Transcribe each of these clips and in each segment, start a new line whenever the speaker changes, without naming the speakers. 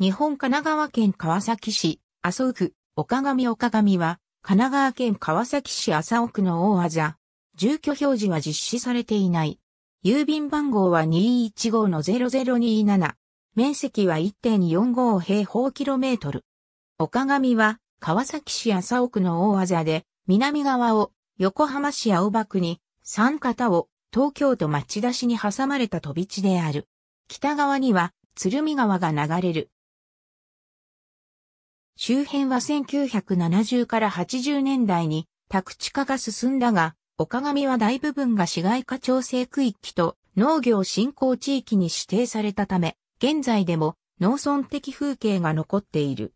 日本神奈川県川崎市、麻生区、岡上岡上は、神奈川県川崎市麻生区の大技。住居表示は実施されていない。郵便番号は215-0027。面積は1.45平方キロメートル。岡上は、川崎市麻生区の大技で、南側を横浜市青葉区に、三方を東京都町田市に挟まれた飛び地である。北側には鶴見川が流れる。周辺は1970から80年代に宅地化が進んだが、岡上は大部分が市街化調整区域と農業振興地域に指定されたため、現在でも農村的風景が残っている。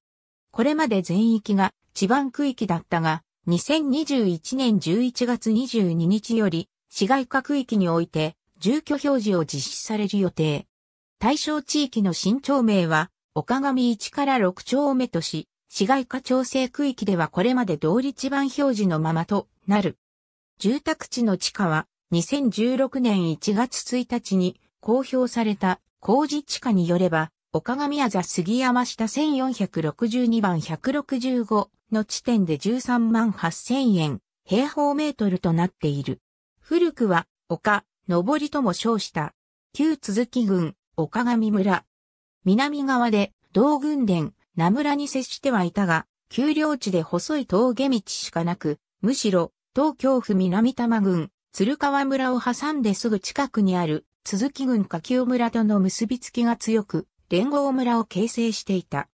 これまで全域が地盤区域だったが、2021年11月22日より市街化区域において住居表示を実施される予定。対象地域の新町名は岡上1から6丁目とし、市街化調整区域ではこれまで同立版表示のままとなる。住宅地の地価は2016年1月1日に公表された工事地価によれば、岡上あざ杉山下1462番165の地点で13万8000円平方メートルとなっている。古くは丘、上りとも称した、旧続き郡、岡上村、南側で道軍殿、名村に接してはいたが、丘陵地で細い峠道しかなく、むしろ、東京府南多摩郡、鶴川村を挟んですぐ近くにある、鈴木郡下級村との結びつきが強く、連合村を形成していた。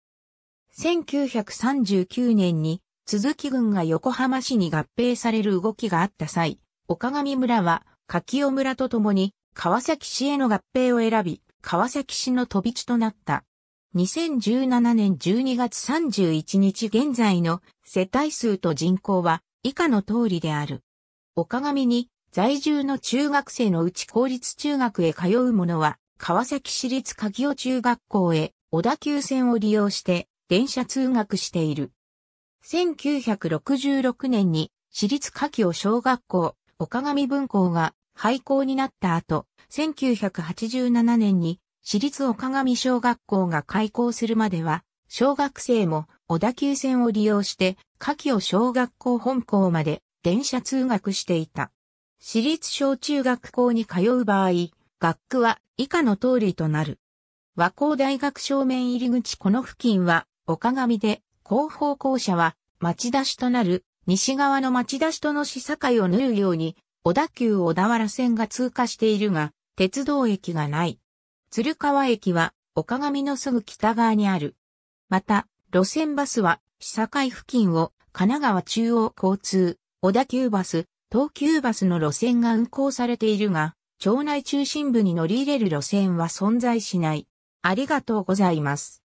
1939年に、鈴木郡が横浜市に合併される動きがあった際、岡上村は、柿尾村とともに、川崎市への合併を選び、川崎市の飛び地となった。2017年12月31日現在の世帯数と人口は以下の通りである。岡上に在住の中学生のうち公立中学へ通う者は川崎市立鍵尾中学校へ小田急線を利用して電車通学している。1966年に私立鍵尾小学校岡上文校が廃校になった後、1987年に私立岡上小学校が開校するまでは、小学生も小田急線を利用して、下記を小学校本校まで電車通学していた。私立小中学校に通う場合、学区は以下の通りとなる。和光大学正面入り口この付近は、岡上で、後方校舎は町田市となる、西側の町田市との市境を縫うように、小田急小田原線が通過しているが、鉄道駅がない。鶴川駅は、岡上のすぐ北側にある。また、路線バスは、市境付近を、神奈川中央交通、小田急バス、東急バスの路線が運行されているが、町内中心部に乗り入れる路線は存在しない。ありがとうございます。